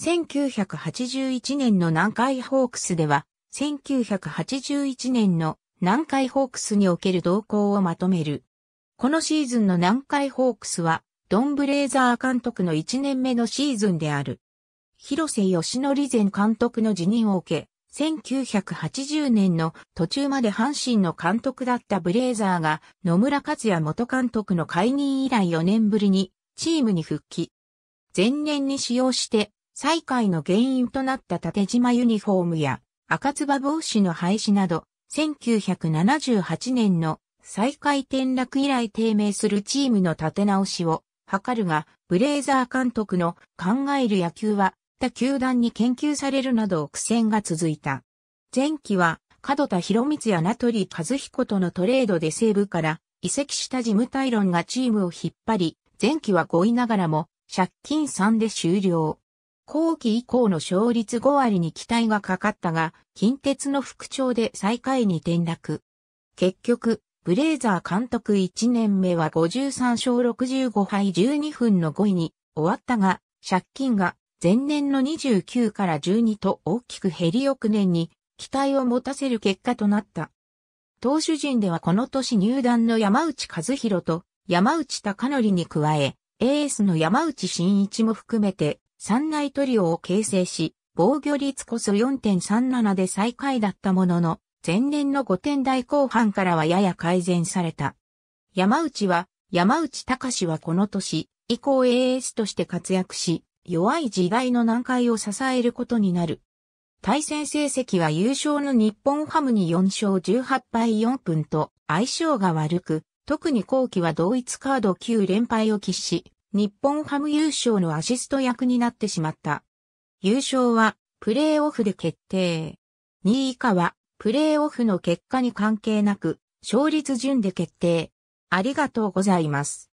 1981年の南海ホークスでは、1981年の南海ホークスにおける動向をまとめる。このシーズンの南海ホークスは、ドン・ブレイザー監督の1年目のシーズンである。広瀬義則前監督の辞任を受け、1980年の途中まで阪神の監督だったブレイザーが野村克也元監督の解任以来4年ぶりにチームに復帰。前年に使用して最下位の原因となった縦島ユニフォームや赤つば帽子の廃止など、1978年の最下位転落以来低迷するチームの立て直しを図るが、ブレイザー監督の考える野球は、他球団に研究されるなど苦戦が続いた。前期は、角田博光や名取和彦とのトレードで西部から移籍したジム・タイロンがチームを引っ張り、前期は5位ながらも借金3で終了。後期以降の勝率5割に期待がかかったが、近鉄の復調で最下位に転落。結局、ブレイザー監督1年目は53勝65敗12分の5位に終わったが、借金が前年の29から12と大きく減り翌年に期待を持たせる結果となった。投手陣ではこの年入団の山内和弘と山内隆則に加え、エースの山内真一も含めて三内トリオを形成し、防御率こそ4.37で最下位だったものの、前年の5点台後半からはやや改善された。山内は、山内隆はこの年、以降 AS として活躍し、弱い時代の難解を支えることになる。対戦成績は優勝の日本ハムに4勝18敗4分と相性が悪く、特に後期は同一カード9連敗を喫し、日本ハム優勝のアシスト役になってしまった。優勝はプレーオフで決定。2位以下はプレーオフの結果に関係なく勝率順で決定。ありがとうございます。